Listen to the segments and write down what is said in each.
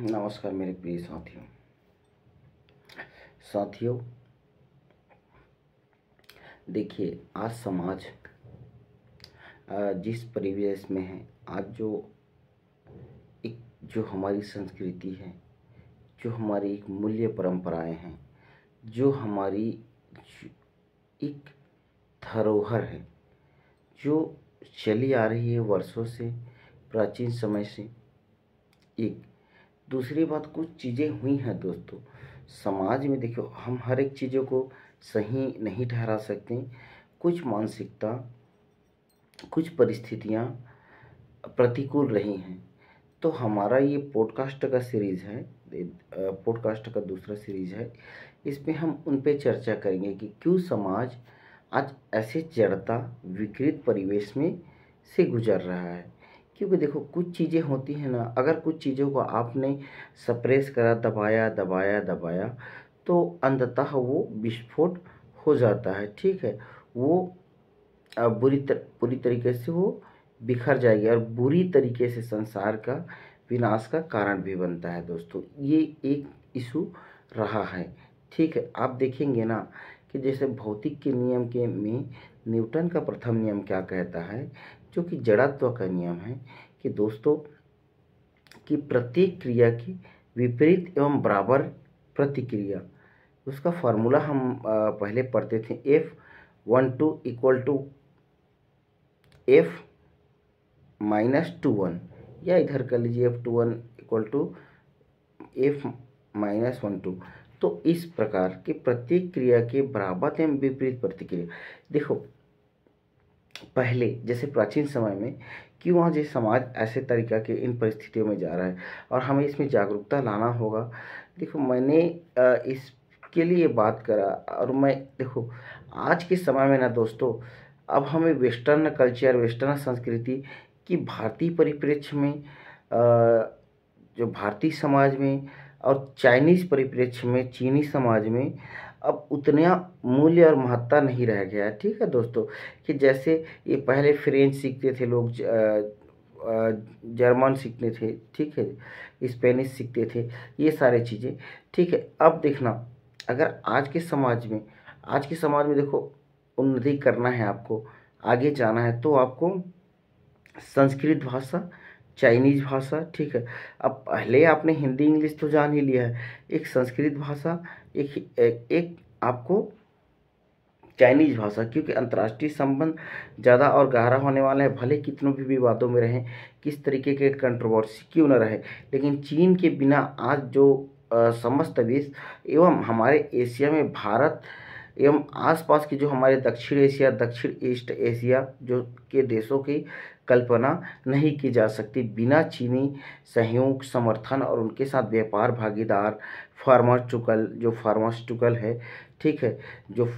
नमस्कार मेरे प्रिय साथियों साथियों देखिए आज समाज जिस परिवेश में है आज जो एक जो हमारी संस्कृति है जो हमारी एक मूल्य परंपराएं हैं जो हमारी एक धरोहर है जो चली आ रही है वर्षों से प्राचीन समय से एक दूसरी बात कुछ चीज़ें हुई हैं दोस्तों समाज में देखो हम हर एक चीज़ों को सही नहीं ठहरा सकते कुछ मानसिकता कुछ परिस्थितियाँ प्रतिकूल रही हैं तो हमारा ये पॉडकास्ट का सीरीज़ है पॉडकास्ट का दूसरा सीरीज़ है इसमें हम उन पे चर्चा करेंगे कि क्यों समाज आज ऐसे जड़ता विकृत परिवेश में से गुजर रहा है क्योंकि देखो कुछ चीज़ें होती हैं ना अगर कुछ चीज़ों को आपने सप्रेस करा दबाया दबाया दबाया तो अंततः वो विस्फोट हो जाता है ठीक है वो बुरी तर, बुरी तरीके से वो बिखर जाएगी और बुरी तरीके से संसार का विनाश का कारण भी बनता है दोस्तों ये एक इशू रहा है ठीक है आप देखेंगे ना कि जैसे भौतिक के नियम के में न्यूटन का प्रथम नियम क्या कहता है जो कि जड़त्व का नियम है कि दोस्तों कि प्रत्येक क्रिया की विपरीत एवं बराबर प्रतिक्रिया उसका फार्मूला हम पहले पढ़ते थे F one two equal to F minus two one या इधर कर लीजिए F two one equal to F minus one two तो इस प्रकार की प्रत्येक क्रिया के बराबर एवं विपरीत प्रतिक्रिया देखो पहले जैसे प्राचीन समय में कि वहाँ जैसे समाज ऐसे तरीक़ा के इन परिस्थितियों में जा रहा है और हमें इसमें जागरूकता लाना होगा देखो मैंने इसके लिए बात करा और मैं देखो आज के समय में ना दोस्तों अब हमें वेस्टर्न कल्चर वेस्टर्न संस्कृति की भारतीय परिप्रेक्ष्य में जो भारतीय समाज में और चाइनीज़ परिप्रेक्ष्य में चीनी समाज में अब उतना मूल्य और महत्ता नहीं रह गया है ठीक है दोस्तों कि जैसे ये पहले फ्रेंच सीखते थे लोग जर्मन सीखते थे ठीक है स्पेनिश सीखते थे ये सारे चीज़ें ठीक है अब देखना अगर आज के समाज में आज के समाज में देखो उन्नति करना है आपको आगे जाना है तो आपको संस्कृत भाषा चाइनीज भाषा ठीक है अब पहले आपने हिंदी इंग्लिश तो जान ही लिया है एक संस्कृत भाषा एक एक, एक आपको चाइनीज भाषा क्योंकि अंतर्राष्ट्रीय संबंध ज़्यादा और गहरा होने वाला है भले कितनों भी विवादों में रहें किस तरीके के कंट्रोवर्सी क्यों ना रहे लेकिन चीन के बिना आज जो समस्त विश्व एवं हमारे एशिया में भारत एवं आसपास के जो हमारे दक्षिण एशिया दक्षिण ईस्ट एशिया जो के देशों की कल्पना नहीं की जा सकती बिना चीनी सहयोग समर्थन और उनके साथ व्यापार भागीदार फार्मास्यूटिकल जो फार्मास्यूटिकल है ठीक है जो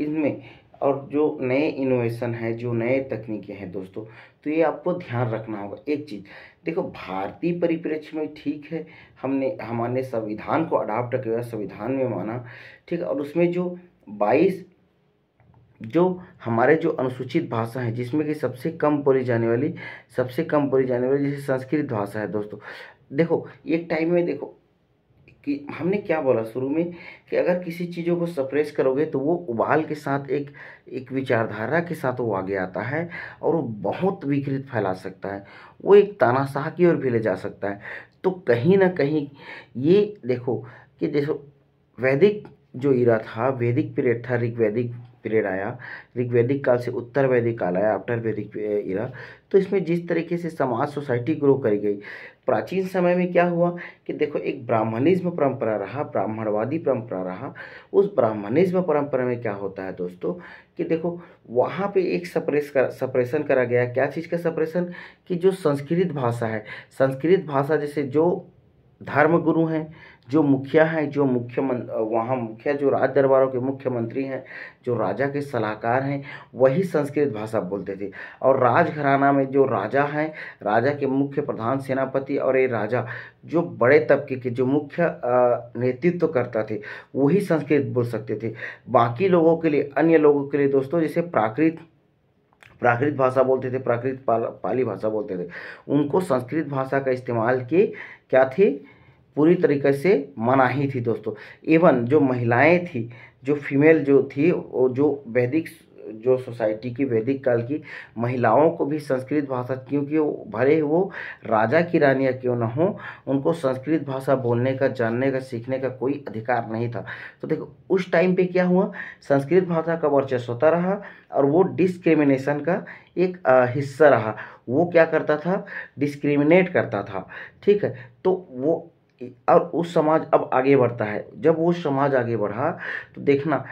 इनमें और जो नए इनोवेशन है जो नए तकनीकें हैं दोस्तों तो ये आपको ध्यान रखना होगा एक चीज़ देखो भारतीय परिप्रेक्ष्य में ठीक है हमने हमारे संविधान को अडाप्ट किया संविधान में माना ठीक है और उसमें जो 22 जो हमारे जो अनुसूचित भाषा है जिसमें कि सबसे कम बोली जाने वाली सबसे कम बोली जाने वाली जैसे संस्कृत भाषा है दोस्तों देखो एक टाइम में देखो कि हमने क्या बोला शुरू में कि अगर किसी चीज़ों को सप्रेस करोगे तो वो उबाल के साथ एक एक विचारधारा के साथ वो आगे आता है और वो बहुत विकृत फैला सकता है वो एक तानाशाह की ओर भी ले जा सकता है तो कहीं ना कहीं ये देखो कि देखो वैदिक जो ईरा था वैदिक पीरियड था ऋग्वैदिक पीरियड आया ऋग्वैदिक काल से उत्तर वैदिक काल आया आफ्टर वैदिक इरा तो इसमें जिस तरीके से समाज सोसाइटी ग्रो करी गई प्राचीन समय में क्या हुआ कि देखो एक ब्राह्मणिज्म परंपरा रहा ब्राह्मणवादी परंपरा रहा उस ब्राह्मणिज्म परंपरा में क्या होता है दोस्तों कि देखो वहाँ पे एक सप्रेस कर सप्रेशन करा गया क्या चीज़ का सप्रेशन कि जो संस्कृत भाषा है संस्कृत भाषा जैसे जो धर्मगुरु हैं जो मुखिया हैं जो मुख्य वहाँ मुखिया जो राज दरबारों के मुख्यमंत्री हैं जो राजा के सलाहकार हैं वही संस्कृत भाषा बोलते थे और राजघराना में जो राजा हैं राजा के मुख्य प्रधान सेनापति और ये राजा जो बड़े तबके के जो मुख्य नेतृत्व करता थे वही संस्कृत बोल सकते थे बाकी लोगों के लिए अन्य लोगों के लिए दोस्तों जैसे प्राकृत प्राकृत भाषा बोलते थे प्राकृत पाल, पाली भाषा बोलते थे उनको संस्कृत भाषा का इस्तेमाल के क्या थे पूरी तरीके से मनाही थी दोस्तों इवन जो महिलाएं थी जो फीमेल जो थी वो जो वैदिक जो सोसाइटी की वैदिक काल की महिलाओं को भी संस्कृत भाषा क्योंकि वो भले वो राजा की रानियाँ क्यों ना हो उनको संस्कृत भाषा बोलने का जानने का सीखने का कोई अधिकार नहीं था तो देखो उस टाइम पे क्या हुआ संस्कृत भाषा का वर्चस्वता रहा और वो डिस्क्रिमिनेशन का एक हिस्सा रहा वो क्या करता था डिस्क्रिमिनेट करता था ठीक है तो वो और उस समाज अब आगे बढ़ता है जब वो समाज आगे बढ़ा तो देखना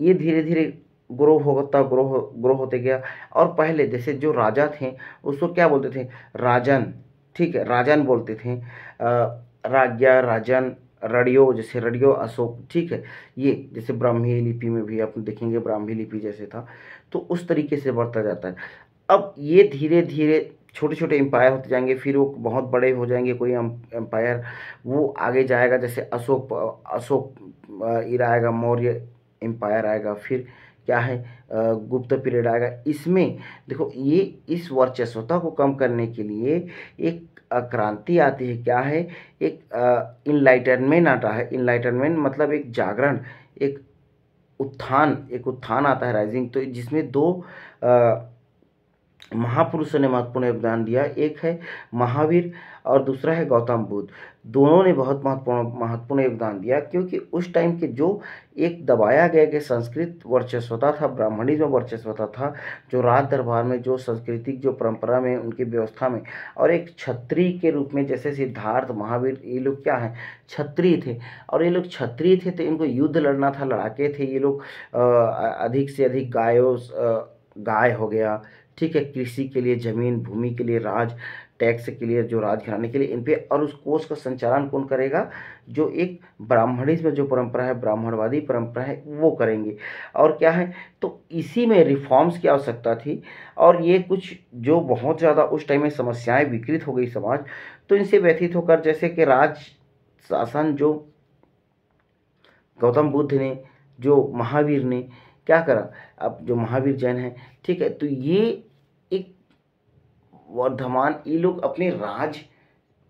ये धीरे धीरे ग्रो होता ग्रो हो, ग्रो होते गया और पहले जैसे जो राजा थे उसको क्या बोलते थे राजन ठीक है राजन बोलते थे राजा राजन रडियो जैसे रडियो अशोक ठीक है ये जैसे ब्राह्मी लिपि में भी आप देखेंगे ब्राह्मी लिपि जैसे था तो उस तरीके से बढ़ता जाता है अब ये धीरे धीरे छोटे छोटे एम्पायर होते जाएंगे फिर वो बहुत बड़े हो जाएंगे कोई एम्पायर वो आगे जाएगा जैसे अशोक अशोक इरा आएगा मौर्य एम्पायर आएगा फिर क्या है गुप्त पीरियड आएगा इसमें देखो ये इस वर्चस्वता को कम करने के लिए एक क्रांति आती है क्या है एक इनलाइटनमेंट आता है इनलाइटनमेंट मतलब एक जागरण एक उत्थान एक उत्थान आता है राइजिंग तो जिसमें दो आ, महापुरुषों ने महत्वपूर्ण योगदान दिया एक है महावीर और दूसरा है गौतम बुद्ध दोनों ने बहुत महत्वपूर्ण महत्वपूर्ण योगदान दिया क्योंकि उस टाइम के जो एक दबाया गया कि संस्कृत वर्चस्वता था ब्राह्मणी में वर्चस्वता था जो राज दरबार में जो सांस्कृतिक जो परंपरा में उनकी व्यवस्था में और एक छत्री के रूप में जैसे सिद्धार्थ महावीर ये लोग क्या हैं छत्री थे और ये लोग छत्री थे तो इनको युद्ध लड़ना था लड़ाके थे ये लोग अधिक से अधिक गायों गाय हो गया ठीक है कृषि के लिए जमीन भूमि के लिए राज टैक्स के लिए जो राज घराने के लिए इन पे और उस कोष का संचालन कौन करेगा जो एक ब्राह्मणी में जो परंपरा है ब्राह्मणवादी परंपरा है वो करेंगे और क्या है तो इसी में रिफॉर्म्स की आवश्यकता थी और ये कुछ जो बहुत ज़्यादा उस टाइम में समस्याएं विकृत हो गई समाज तो इनसे व्यथित होकर जैसे कि राज शासन जो गौतम बुद्ध ने जो महावीर ने क्या करा अब जो महावीर जैन है ठीक है तो ये एक वर्धमान ये लोग अपने राज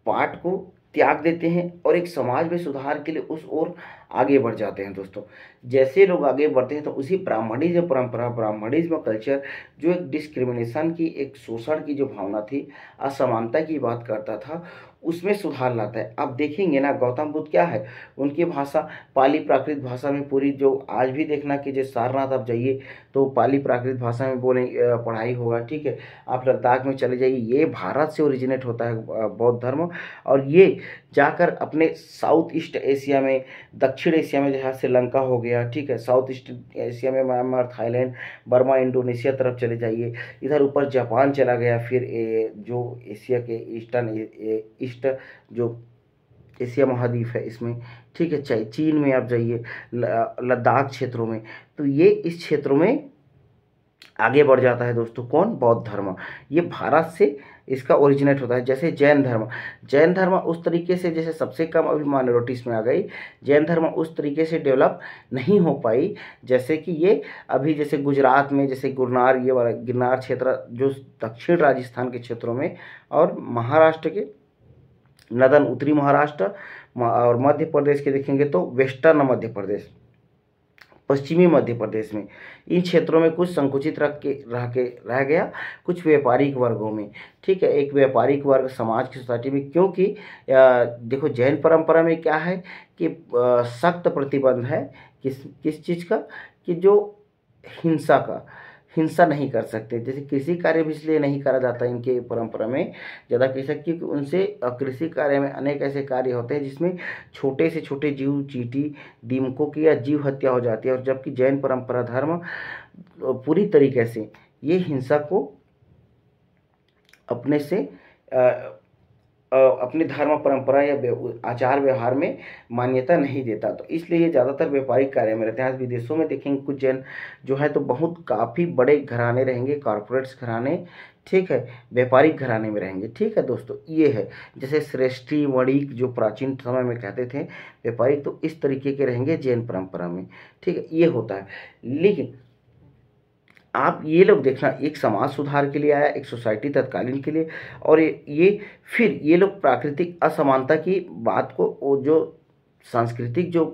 पाठ को त्याग देते हैं और एक समाज में सुधार के लिए उस ओर आगे बढ़ जाते हैं दोस्तों जैसे लोग आगे बढ़ते हैं तो उसी ब्राह्मणिज्म परंपरा ब्राह्मणिज्म कल्चर जो एक डिस्क्रिमिनेशन की एक शोषण की जो भावना थी असमानता की बात करता था उसमें सुधार लाता है आप देखेंगे ना गौतम बुद्ध क्या है उनकी भाषा पाली प्राकृत भाषा में पूरी जो आज भी देखना कि जो सारनाथ आप जाइए तो पाली प्राकृत भाषा में बोले पढ़ाई होगा ठीक है आप लद्दाख में चले जाइए ये भारत से ओरिजिनेट होता है बौद्ध धर्म और ये जाकर अपने साउथ ईस्ट एशिया में दक्षिण दक्षिण एशिया में जो है श्रीलंका हो गया ठीक है साउथ ईस्ट एशिया में म्यांमार थाईलैंड बर्मा इंडोनेशिया तरफ चले जाइए इधर ऊपर जापान चला गया फिर ए, जो एशिया के ईस्टर्न ईस्ट जो एशिया महाद्वीप है इसमें ठीक है चाहे चीन में आप जाइए लद्दाख क्षेत्रों में तो ये इस क्षेत्रों में आगे बढ़ जाता है दोस्तों कौन बौद्ध धर्म ये भारत से इसका ओरिजिनेट होता है जैसे जैन धर्म जैन धर्म उस तरीके से जैसे सबसे कम अभी माइनोरिटीज़ में आ गई जैन धर्म उस तरीके से डेवलप नहीं हो पाई जैसे कि ये अभी जैसे गुजरात में जैसे गुरनार ये वाला गिरनार क्षेत्र जो दक्षिण राजस्थान के क्षेत्रों में और महाराष्ट्र के नदन उत्तरी महाराष्ट्र और मध्य प्रदेश के देखेंगे तो वेस्टर्न मध्य प्रदेश पश्चिमी मध्य प्रदेश में इन क्षेत्रों में कुछ संकुचित रख के रह के रह गया कुछ व्यापारिक वर्गों में ठीक है एक व्यापारिक वर्ग समाज की सोसाइटी में क्योंकि देखो जैन परंपरा में क्या है कि सख्त प्रतिबंध है किस किस चीज़ का कि जो हिंसा का हिंसा नहीं कर सकते जैसे कृषि कार्य भी इसलिए नहीं करा जाता इनके परंपरा में ज़्यादा कह सकते क्योंकि उनसे कृषि कार्य में अनेक ऐसे कार्य होते हैं जिसमें छोटे से छोटे जीव चीटी दीमकों की या जीव हत्या हो जाती है और जबकि जैन परंपरा धर्म पूरी तरीके से ये हिंसा को अपने से आ, अपने धर्म परंपरा या आचार व्यवहार में मान्यता नहीं देता तो इसलिए ये ज़्यादातर व्यापारिक कार्य में रहते हैं आज विदेशों में देखेंगे कुछ जैन जो है तो बहुत काफ़ी बड़े घराने रहेंगे कॉरपोरेट्स घराने ठीक है व्यापारिक घराने में रहेंगे ठीक है दोस्तों ये है जैसे श्रेष्ठी वणिक जो प्राचीन समय में कहते थे व्यापारिक तो इस तरीके के रहेंगे जैन परंपरा में ठीक है ये होता है लेकिन आप ये लोग देखना एक समाज सुधार के लिए आया एक सोसाइटी तत्कालीन के लिए और ये, ये फिर ये लोग प्राकृतिक असमानता की बात को वो जो सांस्कृतिक जो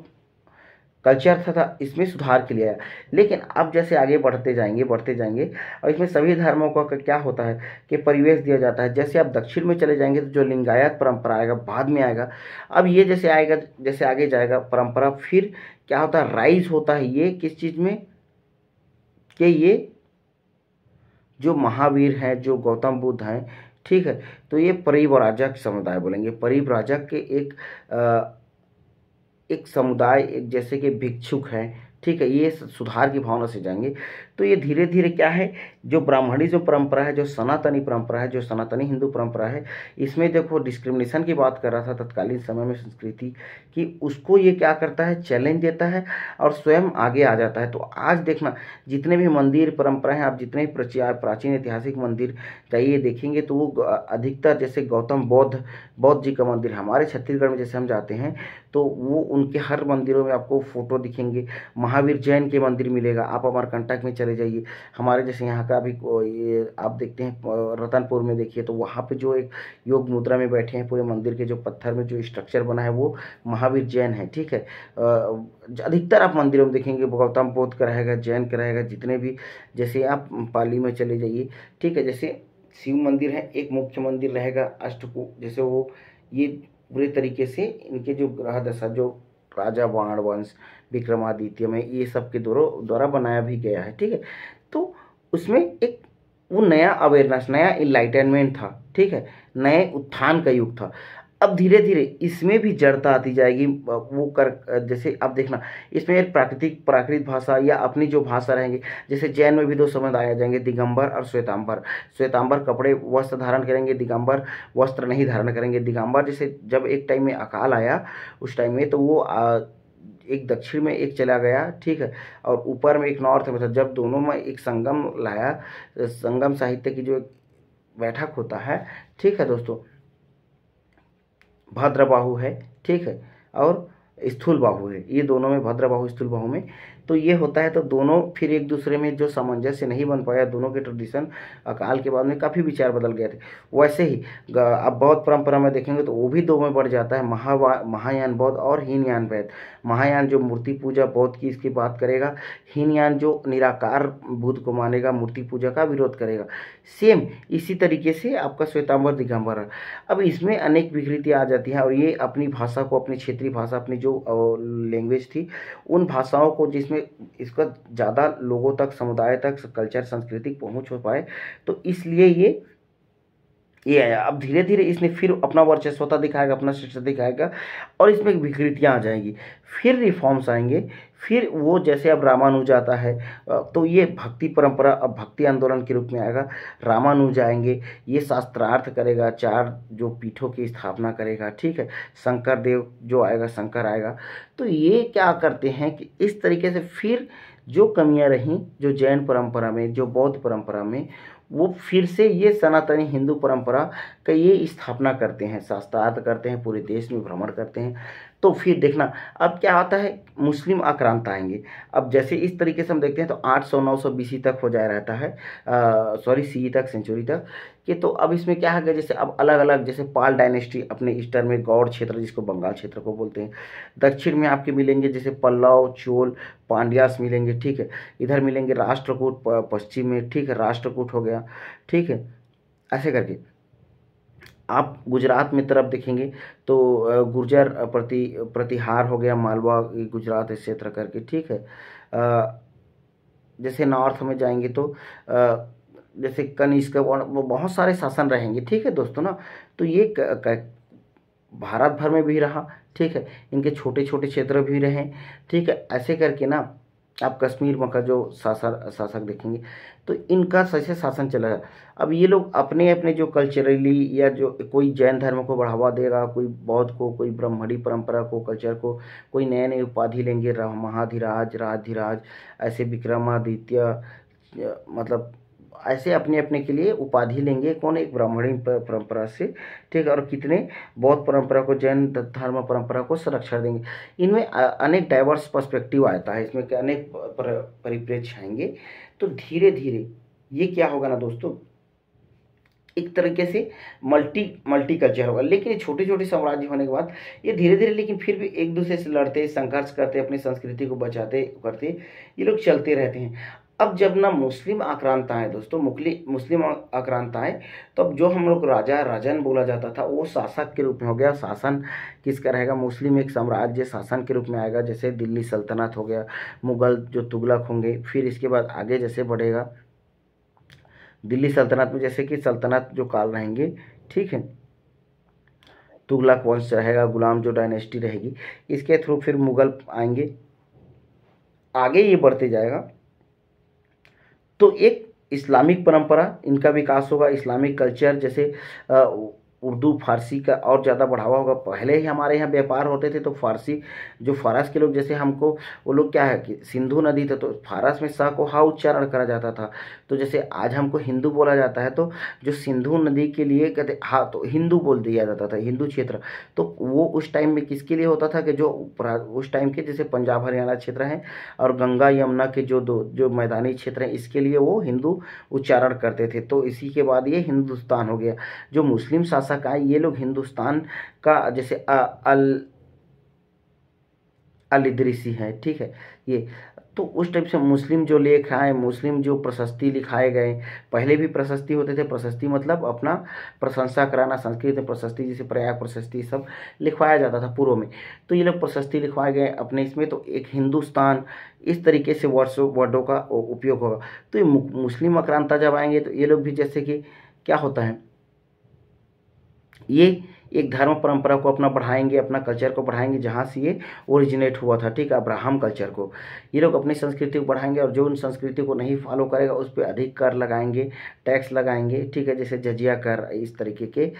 कल्चर था, था इसमें सुधार के लिए आया लेकिन अब जैसे आगे बढ़ते जाएंगे बढ़ते जाएंगे और इसमें सभी धर्मों का क्या होता है कि परिवेश दिया जाता है जैसे आप दक्षिण में चले जाएंगे तो जो लिंगायत परंपरा आएगा बाद में आएगा अब ये जैसे आएगा जैसे आगे जाएगा परंपरा फिर क्या होता है राइज होता है ये किस चीज़ में कि ये जो महावीर हैं जो गौतम बुद्ध हैं ठीक है तो ये परिवराजक समुदाय बोलेंगे परिवराजक राजा के एक आ, एक समुदाय एक जैसे कि भिक्षुक हैं ठीक है ये सुधार की भावना से जाएंगे तो ये धीरे धीरे क्या है जो ब्राह्मणी जो परंपरा है जो सनातनी परंपरा है जो सनातनी हिंदू परंपरा है इसमें देखो डिस्क्रिमिनेशन की बात कर रहा था तत्कालीन समय में संस्कृति कि उसको ये क्या करता है चैलेंज देता है और स्वयं आगे आ जाता है तो आज देखना जितने भी मंदिर परंपरा हैं आप जितने भी प्राचीन ऐतिहासिक मंदिर जाइए देखेंगे तो वो अधिकतर जैसे गौतम बौद्ध बौद्ध जी का मंदिर हमारे छत्तीसगढ़ में जैसे हम जाते हैं तो वो उनके हर मंदिरों में आपको फोटो दिखेंगे महावीर जैन के मंदिर मिलेगा आप अमरकंटक में चले चले जाइए हमारे जैसे यहाँ का भी ये आप देखते हैं रतनपुर में देखिए तो वहाँ पे जो एक योग मुद्रा में बैठे हैं पूरे मंदिर के जो पत्थर में जो स्ट्रक्चर बना है वो महावीर जैन है ठीक है अधिकतर आप मंदिरों में देखेंगे गौतम बुद्ध का रहेगा जैन का रहेगा जितने भी जैसे आप पाली में चले जाइए ठीक है जैसे शिव मंदिर है एक मुख्य मंदिर रहेगा अष्टकू जैसे वो ये पूरे तरीके से इनके जो ग्रह दशा जो राजा वाण वंश विक्रमादित्य में ये सब के द्वारा द्वारा बनाया भी गया है ठीक है तो उसमें एक वो नया अवेयरनेस नया इन्लाइटनमेंट था ठीक है नए उत्थान का युग था अब धीरे धीरे इसमें भी जड़ता आती जाएगी वो कर जैसे अब देखना इसमें प्राकृतिक प्राकृत भाषा या अपनी जो भाषा रहेंगे जैसे जैन में भी दो समझ आ जाएंगे दिगंबर और श्वेतांबर श्वेतांबर कपड़े वस्त्र धारण करेंगे दिगंबर वस्त्र नहीं धारण करेंगे दिगंबर जैसे जब एक टाइम में अकाल आया उस टाइम में तो वो आ, एक दक्षिण में एक चला गया ठीक है और ऊपर में एक नॉर्थ में था जब दोनों में एक संगम लाया संगम साहित्य की जो बैठक होता है ठीक है दोस्तों भद्रबाहु है ठीक है और स्थूल बाहु है ये दोनों में भद्रबाहु स्थूल बाहु में तो ये होता है तो दोनों फिर एक दूसरे में जो सामंजस्य नहीं बन पाया दोनों के ट्रेडिशन अकाल के बाद में काफ़ी विचार बदल गए थे वैसे ही अब बहुत परंपरा में देखेंगे तो वो भी दो में बढ़ जाता है महावा महायान बौद्ध और हीनयान वैद महायान जो मूर्ति पूजा बौद्ध की इसकी बात करेगा हीनयान जो निराकार बुद्ध को मानेगा मूर्ति पूजा का विरोध करेगा सेम इसी तरीके से आपका श्वेतांबर दिगंबर अब इसमें अनेक विकृतियाँ आ जाती हैं और ये अपनी भाषा को अपनी क्षेत्रीय भाषा अपनी जो लैंग्वेज थी उन भाषाओं को जिसमें इसका ज़्यादा लोगों तक समुदाय तक कल्चर संस्कृति पहुंच हो पाए तो इसलिए ये ये आया अब धीरे धीरे इसने फिर अपना वर्चस्वता दिखाएगा अपना शिक्षा दिखाएगा और इसमें विकृतियाँ आ जाएंगी फिर रिफॉर्म्स आएंगे फिर वो जैसे अब रामानुज आता है तो ये भक्ति परंपरा अब भक्ति आंदोलन के रूप में आएगा रामानुज आएंगे ये शास्त्रार्थ करेगा चार जो पीठों की स्थापना करेगा ठीक है शंकर देव जो आएगा शंकर आएगा तो ये क्या करते हैं कि इस तरीके से फिर जो कमियां रहीं जो जैन परंपरा में जो बौद्ध परंपरा में वो फिर से ये सनातनी हिंदू परंपरा का ये स्थापना करते हैं शास्त्रार्थ करते हैं पूरे देश में भ्रमण करते हैं तो फिर देखना अब क्या आता है मुस्लिम आक्रांत आएंगे अब जैसे इस तरीके से हम देखते हैं तो आठ सौ नौ सौ बीसी तक हो जाए रहता है सॉरी सी तक सेंचुरी तक कि तो अब इसमें क्या है जैसे अब अलग अलग जैसे पाल डायनेस्टी अपने ईस्टर में गौड़ क्षेत्र जिसको बंगाल क्षेत्र को बोलते हैं दक्षिण में आपके मिलेंगे जैसे पल्लव चोल पांड्यास मिलेंगे ठीक है इधर मिलेंगे राष्ट्रकूट पश्चिम में ठीक है राष्ट्रकूट हो गया ठीक है ऐसे करके आप गुजरात में तरफ देखेंगे तो गुर्जर प्रति प्रतिहार हो गया मालवा गुजरात क्षेत्र करके ठीक है जैसे नॉर्थ में जाएंगे तो जैसे कनिष्क बहुत सारे शासन रहेंगे ठीक है दोस्तों ना तो ये भारत भर में भी रहा ठीक है इनके छोटे छोटे क्षेत्र भी रहे ठीक है ऐसे करके ना आप कश्मीर वहाँ का जो शासक शासक देखेंगे तो इनका सबसे शासन चला है अब ये लोग अपने अपने जो कल्चरली या जो कोई जैन धर्म को बढ़ावा देगा कोई बौद्ध को कोई ब्रह्मणी परंपरा को कल्चर को कोई नए नए उपाधि लेंगे महाधिराज राजधिराज ऐसे विक्रमादित्य मतलब ऐसे अपने अपने के लिए उपाधि लेंगे कौन एक ब्राह्मणी परंपरा से ठीक और कितने बौद्ध परंपरा को जैन धर्म परंपरा को संरक्षण देंगे इनमें अनेक डाइवर्स पर्सपेक्टिव आता है इसमें अनेक परिप्रेक्ष्य आएंगे तो धीरे धीरे ये क्या होगा ना दोस्तों एक तरीके से मल्टी मल्टी कल्चर होगा लेकिन छोटे छोटे साम्राज्य होने के बाद ये धीरे धीरे लेकिन फिर भी एक दूसरे से लड़ते संघर्ष करते अपनी संस्कृति को बचाते करते ये लोग चलते रहते हैं अब जब ना मुस्लिम आक्रांता है दोस्तों मुस्लिम आक्रांता है तो अब जो हम लोग राजा राजन बोला जाता था वो शासक के रूप में हो गया शासन किसका रहेगा मुस्लिम एक साम्राज्य शासन के रूप में आएगा जैसे दिल्ली सल्तनत हो गया मुगल जो तुगलक होंगे फिर इसके बाद आगे जैसे बढ़ेगा दिल्ली सल्तनत में जैसे कि सल्तनत जो काल रहेंगे ठीक है तुगलक वंश रहेगा गुलाम जो डायनेस्टी रहेगी इसके थ्रू फिर मुगल आएंगे आगे ये बढ़ते जाएगा तो एक इस्लामिक परंपरा इनका विकास होगा इस्लामिक कल्चर जैसे उर्दू फारसी का और ज़्यादा बढ़ावा होगा पहले ही हमारे यहाँ व्यापार होते थे तो फारसी जो फारस के लोग जैसे हमको वो लोग क्या है कि सिंधु नदी था तो फारस में सा को हा उच्चारण करा जाता था तो जैसे आज हमको हिंदू बोला जाता है तो जो सिंधु नदी के लिए कहते हाँ तो हिंदू बोल दिया जाता था हिंदू क्षेत्र तो वो उस टाइम में किसके लिए होता था कि जो उस टाइम के जैसे पंजाब हरियाणा क्षेत्र हैं और गंगा यमुना के जो दो जो मैदानी क्षेत्र हैं इसके लिए वो हिंदू उच्चारण करते थे तो इसी के बाद ये हिंदुस्तान हो गया जो मुस्लिम शासन शासक आए ये लोग हिंदुस्तान का जैसे अल अलिद्रिसी है ठीक है ये तो उस टाइप से मुस्लिम जो लेख आए मुस्लिम जो प्रशस्ति लिखाए गए पहले भी प्रशस्ति होते थे प्रशस्ति मतलब अपना प्रशंसा कराना संस्कृत में प्रशस्ति जैसे प्रयाग प्रशस्ति सब लिखवाया जाता था पूर्व में तो ये लोग प्रशस्ति लिखवाए गए अपने इसमें तो एक हिंदुस्तान इस तरीके से वर्ड्स वर्डों का उपयोग होगा तो ये मुस्लिम अक्रांता जब आएंगे तो ये लोग भी जैसे कि क्या होता है ये एक धर्म परंपरा को अपना बढ़ाएंगे अपना कल्चर को बढ़ाएंगे जहाँ से ये ओरिजिनेट हुआ था ठीक है अब्राहम कल्चर को ये लोग अपनी संस्कृति को बढ़ाएंगे और जो उन संस्कृति को नहीं फॉलो करेगा उस पर अधिक कर लगाएंगे टैक्स लगाएंगे ठीक है जैसे जजिया कर इस तरीके के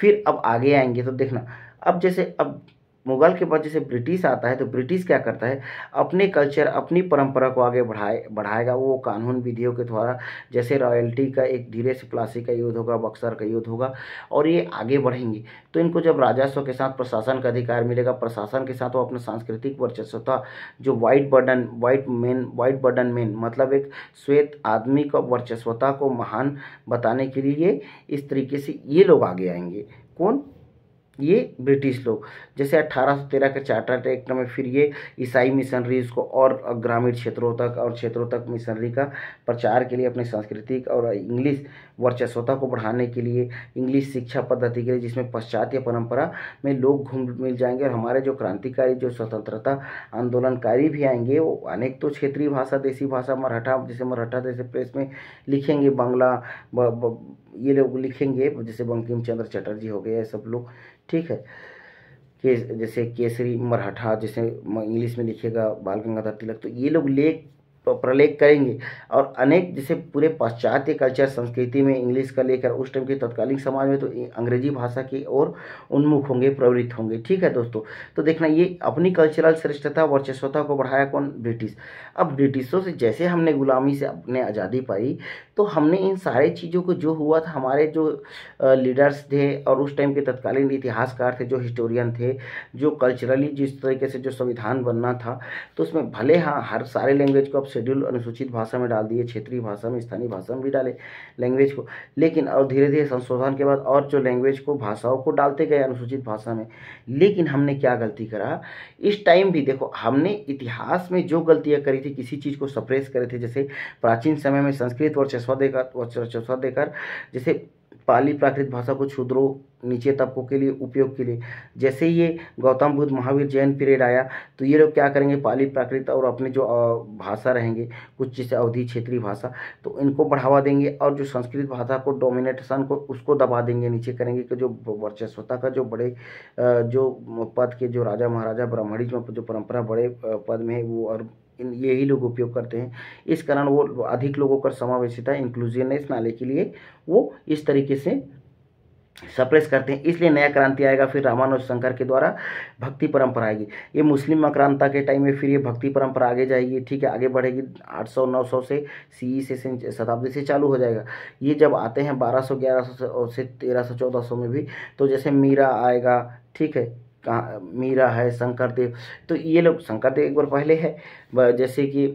फिर अब आगे आएंगे तो देखना अब जैसे अब मुगल के बाद जैसे ब्रिटिश आता है तो ब्रिटिश क्या करता है अपने कल्चर अपनी परंपरा को आगे बढ़ाए बढ़ाएगा वो कानून विधियों के द्वारा जैसे रॉयल्टी का एक धीरे से प्लासी का युद्ध होगा बक्सर का युद्ध होगा और ये आगे बढ़ेंगे तो इनको जब राजस्व के साथ प्रशासन का अधिकार मिलेगा प्रशासन के साथ वो अपना सांस्कृतिक वर्चस्वता जो white burden white man white burden man मतलब एक श्वेत आदमी का वर्चस्वता को महान बताने के लिए इस तरीके से ये लोग आगे आएंगे कौन ये ब्रिटिश लोग जैसे अट्ठारह के चार्टर एक्ट में फिर ये ईसाई मिशनरीज को और ग्रामीण क्षेत्रों तक और क्षेत्रों तक मिशनरी का प्रचार के लिए अपने सांस्कृतिक और इंग्लिश वर्चस्वता को बढ़ाने के लिए इंग्लिश शिक्षा पद्धति के लिए जिसमें पाश्चात्य परंपरा में लोग घूम मिल जाएंगे और हमारे जो क्रांतिकारी जो स्वतंत्रता आंदोलनकारी भी आएंगे वो अनेक तो क्षेत्रीय भाषा देसी भाषा मराठा जैसे मराठा जैसे प्रेस में लिखेंगे बांग्ला ये लोग लिखेंगे जैसे बंकिम चंद्र चटर्जी हो गए सब लोग ठीक है के जैसे केसरी मरहठा जैसे इंग्लिश में लिखेगा बाल गंगाधर तिलक तो ये लोग लेख प्रलेख करेंगे और अनेक जैसे पूरे पाश्चात्य कल्चर संस्कृति में इंग्लिश का लेकर उस टाइम के तत्कालीन समाज में तो अंग्रेजी भाषा की ओर उन्मुख होंगे प्रवृत्त होंगे ठीक है दोस्तों तो देखना ये अपनी कल्चरल श्रेष्ठता वर्चस्वता को बढ़ाया कौन ब्रिटिश अब ब्रिटिशों से जैसे हमने गुलामी से अपने आज़ादी पाई तो हमने इन सारे चीज़ों को जो हुआ था हमारे जो लीडर्स थे और उस टाइम के तत्कालीन इतिहासकार थे जो हिस्टोरियन थे जो कल्चरली जिस तरीके से जो संविधान बनना था तो उसमें भले हाँ हर सारे लैंग्वेज को अब शेड्यूल अनुसूचित भाषा में डाल दिए क्षेत्रीय भाषा में स्थानीय भाषा में भी डाले लैंग्वेज को लेकिन और धीरे धीरे संशोधन के बाद और जो लैंग्वेज को भाषाओं को डालते गए अनुसूचित भाषा में लेकिन हमने क्या गलती करा इस टाइम भी देखो हमने इतिहास में जो गलतियाँ करी थी किसी चीज़ को सप्रेस करे थे जैसे प्राचीन समय में संस्कृत और चश्मा देकर चश्मा देकर जैसे पाली प्राकृत भाषा को छुद्रो नीचे तबकों के लिए उपयोग के लिए जैसे ही ये गौतम बुद्ध महावीर जैन पीरियड आया तो ये लोग क्या करेंगे पाली प्राकृत और अपने जो भाषा रहेंगे कुछ जैसे अवधि क्षेत्रीय भाषा तो इनको बढ़ावा देंगे और जो संस्कृत भाषा को डोमिनेटेशन को उसको दबा देंगे नीचे करेंगे कि जो वर्चस्वता का जो बड़े जो पद के जो राजा महाराजा ब्राह्मणी जो परंपरा बड़े पद में है वो और इन यही लोग उपयोग करते हैं इस कारण वो अधिक लोगों का समावेशता इंक्लूजिवनेस नाले के लिए वो इस तरीके से सप्रेस करते हैं इसलिए नया क्रांति आएगा फिर रामानुज शंकर के द्वारा भक्ति परंपरा आएगी ये मुस्लिम अक्रांता के टाइम में फिर ये भक्ति परंपरा आगे जाएगी ठीक है आगे बढ़ेगी 800 900 से सीई से शताब्दी से चालू हो जाएगा ये जब आते हैं 1200 1100 से 1300 1400 में भी तो जैसे मीरा आएगा ठीक है कहाँ मीरा है शंकर देव तो ये लोग शंकर देव एक बार पहले है जैसे कि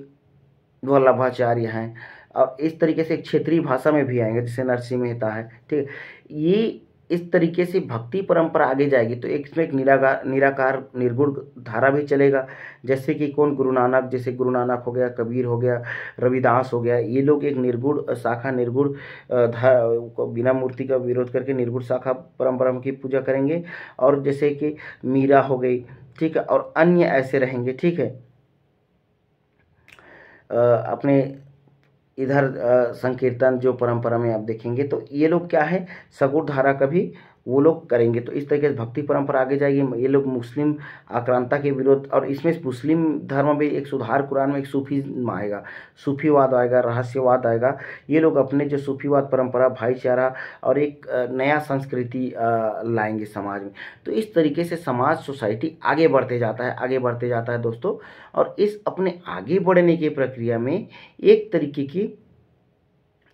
वल्लभाचार्य हैं और इस तरीके से क्षेत्रीय भाषा में भी आएंगे जैसे नरसिंह मेहता है ठीक है ये इस तरीके से भक्ति परंपरा आगे जाएगी तो एक इसमें एक निराकार निराकार निर्गुण धारा भी चलेगा जैसे कि कौन गुरु नानक जैसे गुरु नानक हो गया कबीर हो गया रविदास हो गया ये लोग एक निर्गुण शाखा निर्गुण बिना मूर्ति का विरोध करके निर्गुण शाखा परंपरा की पूजा करेंगे और जैसे कि मीरा हो गई ठीक है और अन्य ऐसे रहेंगे ठीक है अपने इधर संकीर्तन जो परंपरा में आप देखेंगे तो ये लोग क्या है सगुर धारा का भी वो लोग करेंगे तो इस तरीके से भक्ति परंपरा आगे जाएगी ये लोग मुस्लिम आक्रांता के विरोध और इसमें मुस्लिम धर्म में एक सुधार कुरान में एक सूफी आएगा सूफीवाद आएगा रहस्यवाद आएगा ये लोग अपने जो सूफीवाद परंपरा भाईचारा और एक नया संस्कृति लाएंगे समाज में तो इस तरीके से समाज सोसाइटी आगे बढ़ते जाता है आगे बढ़ते जाता है दोस्तों और इस अपने आगे बढ़ने की प्रक्रिया में एक तरीके की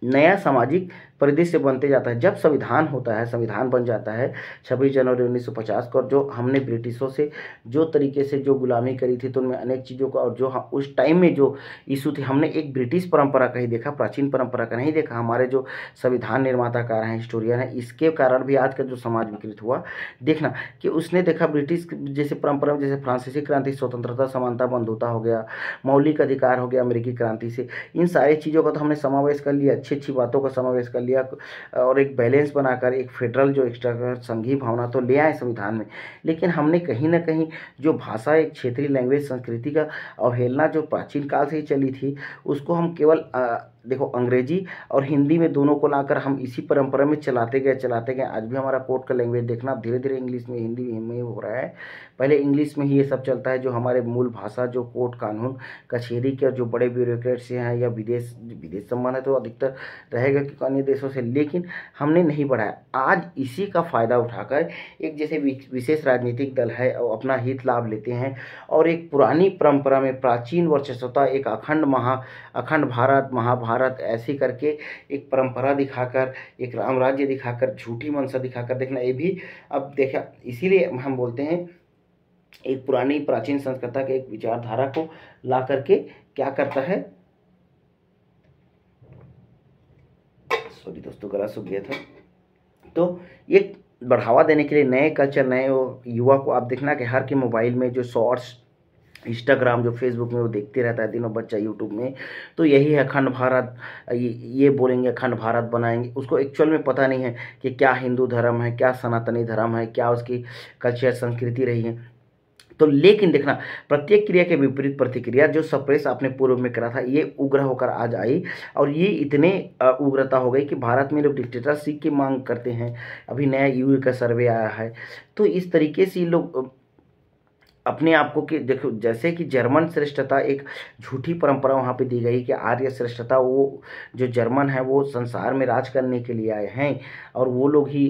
नया सामाजिक परिदृश्य बनते जाता है जब संविधान होता है संविधान बन जाता है छब्बीस जनवरी 1950 को और जो हमने ब्रिटिशों से जो तरीके से जो गुलामी करी थी तो उनमें अनेक चीज़ों को और जो हम उस टाइम में जो इशू थे हमने एक ब्रिटिश परंपरा का ही देखा प्राचीन परंपरा का नहीं देखा हमारे जो संविधान निर्माताकार हैं हिस्टोरियन है इसके कारण भी आज का जो समाज विकृत हुआ देखना कि उसने देखा ब्रिटिश जैसे परंपरा में जैसे फ्रांसीसी क्रांति स्वतंत्रता समानता बंधुता हो गया मौलिक अधिकार हो गया अमेरिकी क्रांति से इन सारी चीज़ों का तो हमने समावेश कर लिया अच्छी अच्छी बातों का समावेश कर लिया लिया और एक बैलेंस बनाकर एक फेडरल जो एक्स्ट्रा संघीय भावना तो ले आए संविधान में लेकिन हमने कहीं ना कहीं जो भाषा एक क्षेत्रीय लैंग्वेज संस्कृति का अवहेलना जो प्राचीन काल से ही चली थी उसको हम केवल देखो अंग्रेजी और हिंदी में दोनों को लाकर हम इसी परंपरा में चलाते गए चलाते गए आज भी हमारा कोर्ट का लैंग्वेज देखना धीरे धीरे इंग्लिश में हिंदी में हो रहा है पहले इंग्लिश में ही ये सब चलता है जो हमारे मूल भाषा जो कोर्ट कानून कचहरी के जो बड़े ब्यूरोक्रेट्स हैं या विदेश विदेश सम्मान है तो अधिकतर रहेगा कि अन्य देशों से लेकिन हमने नहीं बढ़ाया आज इसी का फ़ायदा उठाकर एक जैसे विशेष राजनीतिक दल है और अपना हित लाभ लेते हैं और एक पुरानी परम्परा में प्राचीन वर्चस्वता एक अखंड महा अखंड भारत महाभारत भारत ऐसी करके एक परंपरा दिखाकर एक राम राज्य दिखाकर झूठी मनसा दिखाकर देखना ये भी अब देखा इसीलिए हम बोलते हैं एक पुरानी प्राचीन संस्कृता के एक विचारधारा को ला करके क्या करता है सॉरी दोस्तों गला सुख गया था तो एक बढ़ावा देने के लिए नए कल्चर नए युवा को आप देखना कि हर के मोबाइल में जो शॉर्ट्स इंस्टाग्राम जो फेसबुक में वो देखते रहता है दिनों बच्चा यूट्यूब में तो यही है अखंड भारत ये बोलेंगे अखंड भारत बनाएंगे उसको एक्चुअल में पता नहीं है कि क्या हिंदू धर्म है क्या सनातनी धर्म है क्या उसकी कल्चर संस्कृति रही है तो लेकिन देखना प्रत्येक क्रिया के विपरीत प्रतिक्रिया जो सप्रेस आपने पूर्व में करा था ये उग्र होकर आज आई और ये इतने उग्रता हो गई कि भारत में लोग डिक्टेटरशिप की मांग करते हैं अभी नया यू का सर्वे आया है तो इस तरीके से लोग अपने आप को कि देखो जैसे कि जर्मन श्रेष्ठता एक झूठी परंपरा वहाँ पे दी गई कि आर्य श्रेष्ठता वो जो जर्मन है वो संसार में राज करने के लिए आए हैं और वो लोग ही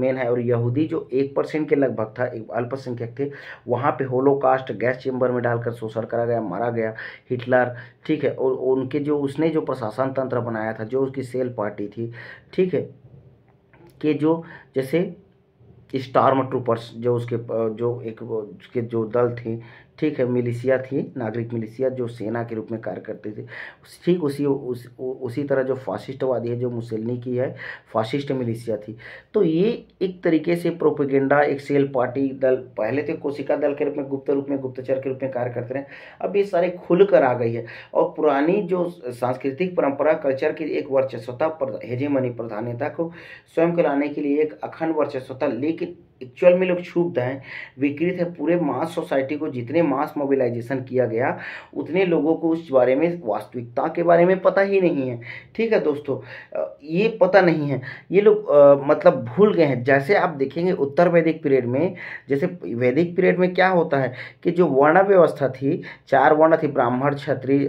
मेन है और यहूदी जो एक परसेंट के लगभग था एक अल्पसंख्यक थे वहाँ पे होलोकास्ट गैस चेम्बर में डालकर शोषण करा गया मारा गया हिटलर ठीक है और उनके जो उसने जो प्रशासन तंत्र बनाया था जो उसकी सेल पार्टी थी ठीक है कि जो जैसे स्टार्म ट्रूपर्स जो उसके जो एक उसके जो दल थी ठीक है मिलिशिया थी नागरिक मिलिशिया जो सेना के रूप में कार्य करते थे ठीक उसी उस, उसी तरह जो फासिस्टवादी है जो मुसलनी की है फासिस्ट मिलिशिया थी तो ये एक तरीके से प्रोपेगेंडा एक सेल पार्टी दल पहले तो कोशिका दल के रूप में गुप्त रूप में गुप्तचर के रूप में कार्य करते रहे अब ये सारे खुल कर आ गई है और पुरानी जो सांस्कृतिक परंपरा कल्चर की एक वर्चस्वता पर मनी प्रधानता को स्वयं को के लिए एक अखंड वर्चस्वता लेकिन एक्चुअल में लोग छूप हैं विकृत है पूरे मास सोसाइटी को जितने मास मोबिलाइजेशन किया गया उतने लोगों को उस बारे में वास्तविकता के बारे में पता ही नहीं है ठीक है दोस्तों ये पता नहीं है ये लोग मतलब भूल गए हैं जैसे आप देखेंगे उत्तर वैदिक पीरियड में जैसे वैदिक पीरियड में क्या होता है कि जो वर्ण व्यवस्था थी चार वर्ण थी ब्राह्मण क्षत्रिय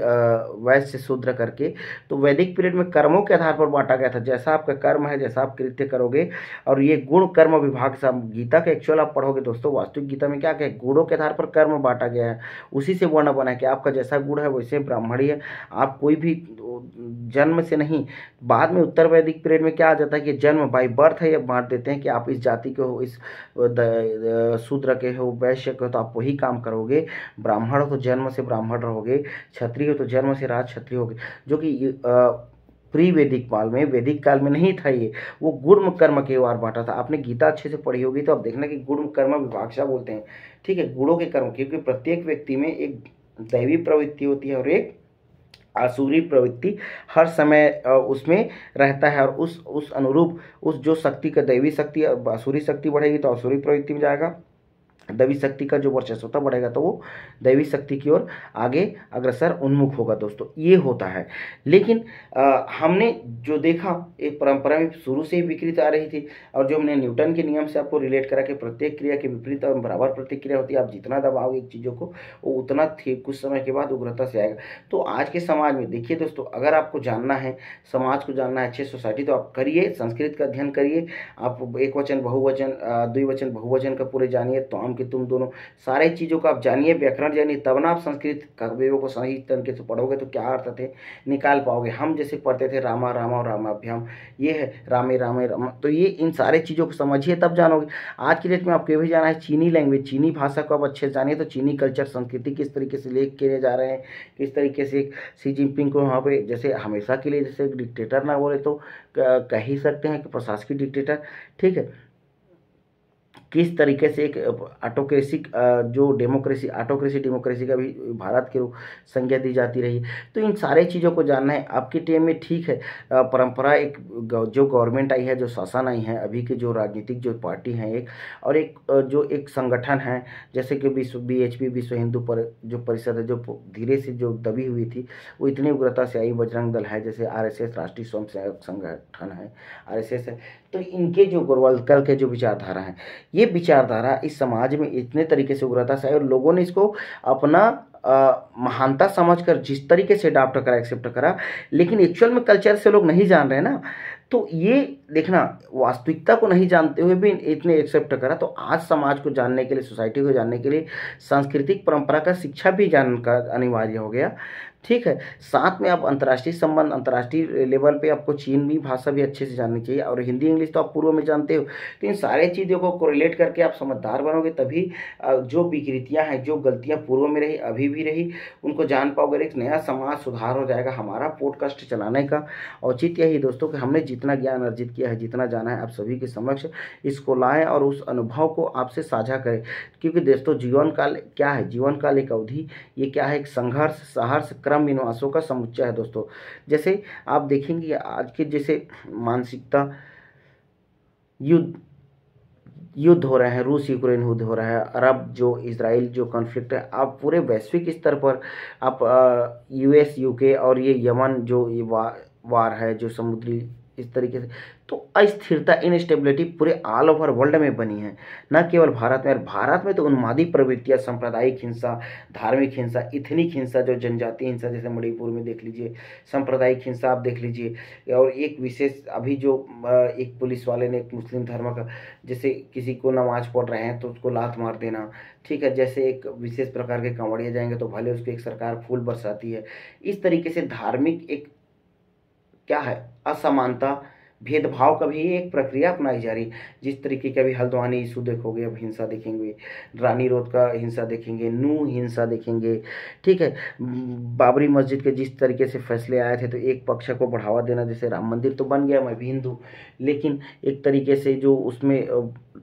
वैश्य शूद्र करके तो वैदिक पीरियड में कर्मों के आधार पर बांटा गया था जैसा आपका कर्म है जैसा आप कृत्य करोगे और ये गुण कर्म विभाग से गीता के एक्चुअल आप पढ़ोगे दोस्तों वास्तविक गीता में क्या क्या गुणों के आधार पर कर्म बांटा गया है उसी से वर्ण बना है कि आपका जैसा गुण है वैसे ब्राह्मण ही है आप कोई भी जन्म से नहीं बाद में उत्तर वैदिक पीरियड में क्या आ जाता है कि जन्म बाई बर्थ है ये बांट देते हैं कि आप इस जाति के हो इस शूद्र के हो वैश्य के हो तो आप वही काम करोगे ब्राह्मण हो तो जन्म से ब्राह्मण रहोगे क्षत्रिय हो तो जन्म से राज क्षत्रिय होगे जो कि प्री वैदिक काल में वैदिक काल में नहीं था ये वो गुर्म कर्म के बार बांटा था आपने गीता अच्छे से पढ़ी होगी तो आप देखना कि गुर्म कर्म विभाक्षा बोलते हैं ठीक है गुणों के कर्म क्योंकि प्रत्येक व्यक्ति में एक दैवी प्रवृत्ति होती है और एक आसुरी प्रवृत्ति हर समय उसमें रहता है और उस उस अनुरूप उस जो शक्ति का दैवी शक्ति आसुरी शक्ति बढ़ेगी तो आसुरी प्रवृत्ति में जाएगा दैवी शक्ति का जो वर्चस्वता बढ़ेगा तो वो दैवी शक्ति की ओर आगे अग्रसर उन्मुख होगा दोस्तों ये होता है लेकिन आ, हमने जो देखा एक परंपरा में शुरू से ही विकृत आ रही थी और जो हमने न्यूटन के नियम से आपको रिलेट करा कि प्रत्येक क्रिया के विपरीत और बराबर प्रतिक्रिया होती है आप जितना एक चीज़ों को वो उतना कुछ समय के बाद उग्रता से आएगा तो आज के समाज में देखिए दोस्तों अगर आपको जानना है समाज को जानना है अच्छे सोसाइटी तो आप करिए संस्कृत का अध्ययन करिए आप एक वचन बहुवचन द्विवचन बहुवचन का पूरे जानिए तो हम कि तुम दोनों सारे चीज़ों का आप जानिए व्याकरण जानिए तब ना आप संस्कृत कवियों को सही तरीके से पढ़ोगे तो क्या अर्थ थे निकाल पाओगे हम जैसे पढ़ते थे रामा रामा और रामाभ्याम ये है रामे रामे रामा तो ये इन सारे चीज़ों को समझिए तब जानोगे आज की डेट में आपको ये भी जाना है चीनी लैंग्वेज चीनी भाषा को आप अच्छे से जानिए तो चीनी कल्चर संस्कृति किस तरीके से लेख किए जा रहे हैं किस तरीके से सी जिनपिंग को वहाँ पर जैसे हमेशा के लिए जैसे डिक्टेटर ना बोले तो कह ही सकते हैं कि प्रशासकीय डिक्टेटर ठीक है किस तरीके से एक ऑटोक्रेसिक जो डेमोक्रेसी ऑटोक्रेसी डेमोक्रेसी का भी भारत के रूप संज्ञा दी जाती रही तो इन सारे चीज़ों को जानना है आपकी टीम में ठीक है परंपरा एक जो गवर्नमेंट आई है जो शासन आई है अभी के जो राजनीतिक जो पार्टी हैं एक और एक जो एक संगठन है जैसे कि विश्व बी एच पी विश्व हिंदू पर जो परिषद है जो धीरे से जो दबी हुई थी वो इतनी उग्रता से आई बजरंग दल है जैसे आर एस एस राष्ट्रीय स्वयं सेवक संगठन है आर एस एस है तो इनके जो गोरवालकर के जो विचारधारा हैं ये विचारधारा इस समाज में इतने तरीके से उग्रता से और लोगों ने इसको अपना महानता समझकर जिस तरीके से अडाप्ट करा एक्सेप्ट करा लेकिन एक्चुअल में कल्चर से लोग नहीं जान रहे ना तो ये देखना वास्तविकता को नहीं जानते हुए भी इतने एक्सेप्ट करा तो आज समाज को जानने के लिए सोसाइटी को जानने के लिए सांस्कृतिक परंपरा का शिक्षा भी जानना अनिवार्य हो गया ठीक है साथ में आप अंतर्राष्ट्रीय संबंध अंतर्राष्ट्रीय लेवल पे आपको चीन भी भाषा भी अच्छे से जाननी चाहिए और हिंदी इंग्लिश तो आप पूर्व में जानते हो तो इन सारे चीज़ों को कोरिलेट करके आप समझदार बनोगे तभी जो विकृतियाँ हैं जो गलतियाँ पूर्व में रही अभी भी रही उनको जान पाओगे एक नया समाज सुधार हो जाएगा हमारा पॉडकास्ट चलाने का औचित यही दोस्तों कि हमने जितना ज्ञान अर्जित किया है जितना जाना है आप सभी के समक्ष इसको लाएँ और उस अनुभव को आपसे साझा करें क्योंकि दोस्तों जीवन काल क्या है जीवन काल एक अवधि ये क्या है एक संघर्ष सहर्ष क्रम ग्यारह मीनवासों का समुच्चय है दोस्तों जैसे आप देखेंगे आज के जैसे मानसिकता युद्ध युद्ध हो रहा है रूस यूक्रेन युद्ध हो रहा है अरब जो इसराइल जो कॉन्फ्लिक्ट है आप पूरे वैश्विक स्तर पर आप यूएस यूके और ये यमन जो ये वा, वार है जो समुद्री इस तरीके से तो अस्थिरता इनस्टेबिलिटी पूरे ऑल ओवर वर्ल्ड में बनी है न केवल भारत में भारत में तो उन्मादी प्रवृत्तियाँ सांप्रदायिक हिंसा धार्मिक हिंसा इथनिक हिंसा जो जनजातीय हिंसा जैसे मणिपुर में देख लीजिए सांप्रदायिक हिंसा आप देख लीजिए और एक विशेष अभी जो एक पुलिस वाले ने एक मुस्लिम धर्म का जैसे किसी को नमाज पढ़ रहे हैं तो उसको लात मार देना ठीक है जैसे एक विशेष प्रकार के कांवड़िया जाएंगे तो भले उसको एक सरकार फूल बरसाती है इस तरीके से धार्मिक एक क्या है असमानता भेदभाव का भी एक प्रक्रिया अपनाई जा रही है जिस तरीके का भी हल्द्वानी इशू देखोगे अब हिंसा देखेंगे रानी रोड का हिंसा देखेंगे नू हिंसा देखेंगे ठीक है बाबरी मस्जिद के जिस तरीके से फैसले आए थे तो एक पक्ष को बढ़ावा देना जैसे राम मंदिर तो बन गया मैं भी हिंदू लेकिन एक तरीके से जो उसमें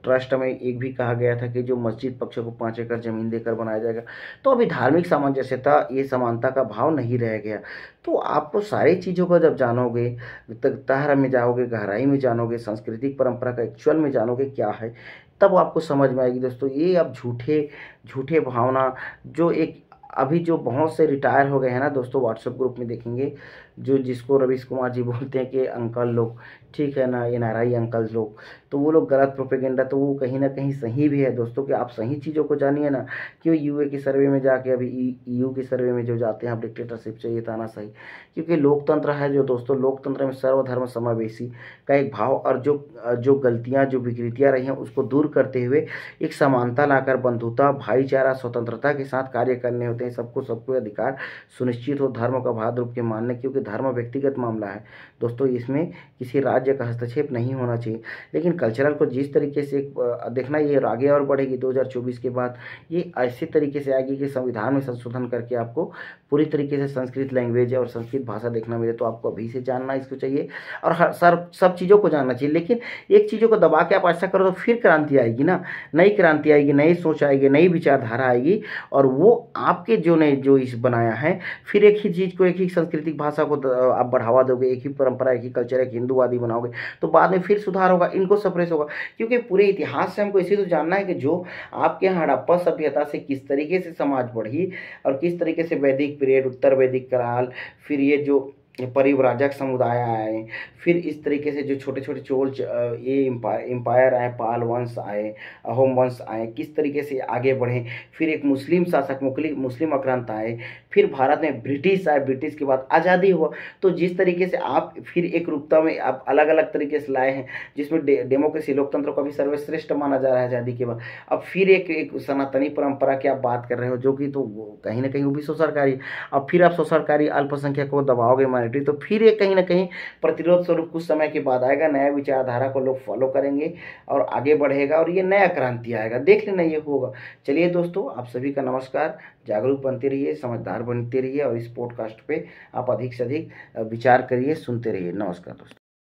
ट्रस्ट में एक भी कहा गया था कि जो मस्जिद पक्ष को पाँच एकड़ ज़मीन देकर बनाया जाएगा तो अभी धार्मिक सामंजस्यता ये समानता का भाव नहीं रह गया तो आपको तो सारी चीज़ों को जब जानोगे तहरा में जाओगे जानोगे गहराई में जानोगे सांस्कृतिक परंपरा का एक्चुअल में जानोगे क्या है तब आपको समझ में आएगी दोस्तों ये अब झूठे झूठे भावना जो एक अभी जो बहुत से रिटायर हो गए हैं ना दोस्तों व्हाट्सएप ग्रुप में देखेंगे जो जिसको रवीश कुमार जी बोलते हैं कि अंकल लोग ठीक है ना एन आर आई अंकल लोग तो वो लोग गलत प्रोपेगेंडा तो वो कहीं ना कहीं सही भी है दोस्तों कि आप सही चीज़ों को जानिए ना क्यों यू ए की सर्वे में जाके अभी यू के सर्वे में जो जाते हैं आप डिक्टेटरशिप चाहिए ना सही क्योंकि लोकतंत्र है जो दोस्तों लोकतंत्र में सर्वधर्म समावेशी का एक भाव और जो जो गलतियाँ जो विकृतियाँ रही हैं उसको दूर करते हुए एक समानता लाकर बंधुता भाईचारा स्वतंत्रता के साथ कार्य करने होते हैं सबको सबको अधिकार सुनिश्चित हो धर्म का भाद रूप के मानने क्योंकि धर्म व्यक्तिगत मामला है दोस्तों इसमें किसी राज्य का हस्तक्षेप नहीं होना चाहिए लेकिन कल्चरल को जिस तरीके से देखना ये आगे और बढ़ेगी 2024 के बाद ये ऐसे तरीके से आएगी कि संविधान में संशोधन करके आपको पूरी तरीके से संस्कृत लैंग्वेज और संस्कृत भाषा देखना मिले तो आपको अभी से जानना इसको चाहिए और हर सर सब चीज़ों को जानना चाहिए लेकिन एक चीज़ों को दबा के आप ऐसा करो तो फिर क्रांति आएगी ना नई क्रांति आएगी नई सोच आएगी नई विचारधारा आएगी और वो आपके जो ने जो इस बनाया है फिर एक ही चीज़ को एक ही सांस्कृतिक भाषा को आप बढ़ावा दोगे एक ही परम परंपरा है कि कल्चर एक हिंदूवादी बनाओगे तो बाद में फिर सुधार होगा इनको सप्रेस होगा क्योंकि पूरे इतिहास से हमको इसी तो जानना है कि जो आपके यहाँ हड़प्पा सभ्यता से किस तरीके से समाज बढ़ी और किस तरीके से वैदिक पीरियड उत्तर वैदिक काल फिर ये जो परिव्राजक समुदाय आए फिर इस तरीके से जो छोटे छोटे चोल ये एम्पायर आए पाल वंश आए होम वंश आए किस तरीके से आगे बढ़े फिर एक मुस्लिम शासक मुकली मुस्लिम आक्रांत आए फिर भारत में ब्रिटिश आए ब्रिटिश के बाद आज़ादी हुआ तो जिस तरीके से आप फिर एक रूपता में आप अलग अलग तरीके से लाए हैं जिसमें डे, डेमोक्रेसी लोकतंत्र को भी सर्वश्रेष्ठ माना जा रहा है आज़ादी के बाद अब फिर एक एक सनातनी परंपरा की आप बात कर रहे हो जो कि तो कहीं ना कहीं वो भी सो सरकारी अब फिर आप सो सरकारी अल्पसंख्यक को दबाओगे पर्सनालिटी तो फिर ये कहीं ना कहीं प्रतिरोध स्वरूप कुछ समय के बाद आएगा नया विचारधारा को लोग फॉलो करेंगे और आगे बढ़ेगा और ये नया क्रांति आएगा देख लेना ये होगा चलिए दोस्तों आप सभी का नमस्कार जागरूक बनते रहिए समझदार बनते रहिए और इस पॉडकास्ट पर आप अधिक से अधिक विचार करिए सुनते रहिए नमस्कार दोस्तों